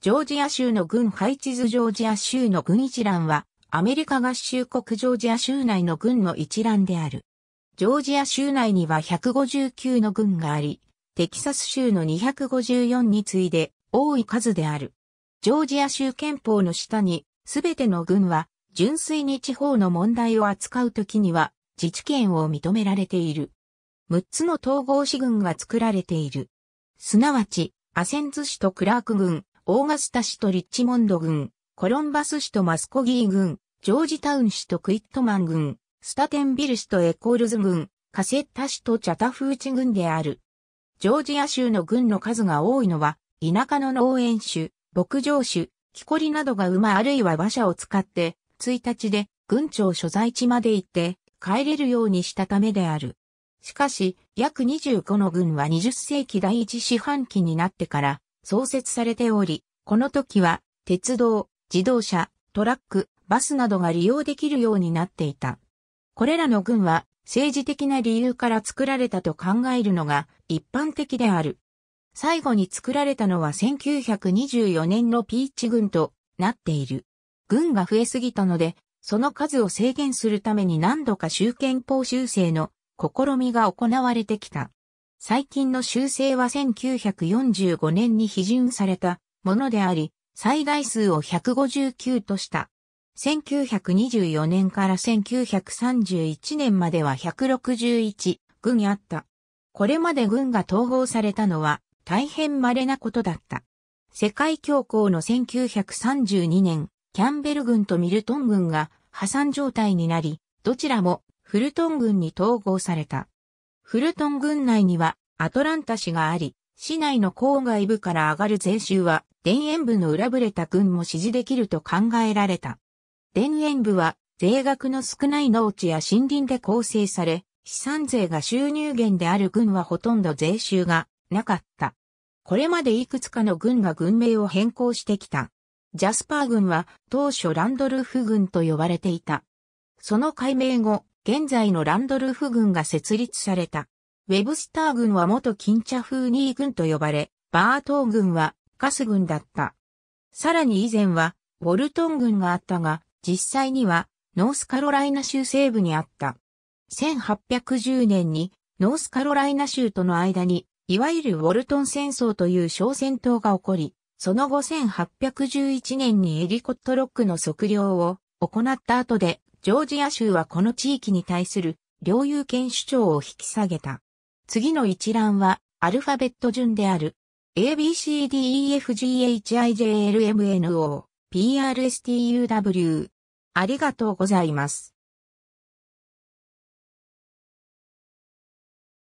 ジョージア州の軍配置図ジョージア州の軍一覧は、アメリカ合衆国ジョージア州内の軍の一覧である。ジョージア州内には159の軍があり、テキサス州の254に次いで多い数である。ジョージア州憲法の下に、すべての軍は、純粋に地方の問題を扱うときには、自治権を認められている。6つの統合市軍が作られている。すなわち、アセンズ市とクラーク軍、オーガスタ市とリッチモンド郡、コロンバス市とマスコギー郡、ジョージタウン市とクイットマン郡、スタテンビル市とエコールズ郡、カセッタ市とチャタフーチ郡である。ジョージア州の郡の数が多いのは、田舎の農園種、牧場種、木こりなどが馬あるいは馬車を使って、1日で郡庁所在地まで行って帰れるようにしたためである。しかし、約25の郡は20世紀第一四半期になってから、創設されており、この時は鉄道、自動車、トラック、バスなどが利用できるようになっていた。これらの軍は政治的な理由から作られたと考えるのが一般的である。最後に作られたのは1924年のピーチ軍となっている。軍が増えすぎたので、その数を制限するために何度か集憲法修正の試みが行われてきた。最近の修正は1945年に批准されたものであり、最大数を159とした。1924年から1931年までは161軍あった。これまで軍が統合されたのは大変稀なことだった。世界恐慌の1932年、キャンベル軍とミルトン軍が破産状態になり、どちらもフルトン軍に統合された。フルトン郡内にはアトランタ市があり、市内の郊外部から上がる税収は、田園部の裏ぶれた郡も支持できると考えられた。田園部は、税額の少ない農地や森林で構成され、資産税が収入源である郡はほとんど税収がなかった。これまでいくつかの郡が郡名を変更してきた。ジャスパー郡は当初ランドルフ郡と呼ばれていた。その改名後、現在のランドルフ軍が設立された。ウェブスター軍は元金茶風ニー軍と呼ばれ、バートー軍はガス軍だった。さらに以前は、ウォルトン軍があったが、実際には、ノースカロライナ州西部にあった。1810年に、ノースカロライナ州との間に、いわゆるウォルトン戦争という小戦闘が起こり、その後1811年にエリコットロックの測量を行った後で、ジョージア州はこの地域に対する領有権主張を引き下げた。次の一覧はアルファベット順である ABCDEFGHIJLMNO PRSTUW ありがとうございます。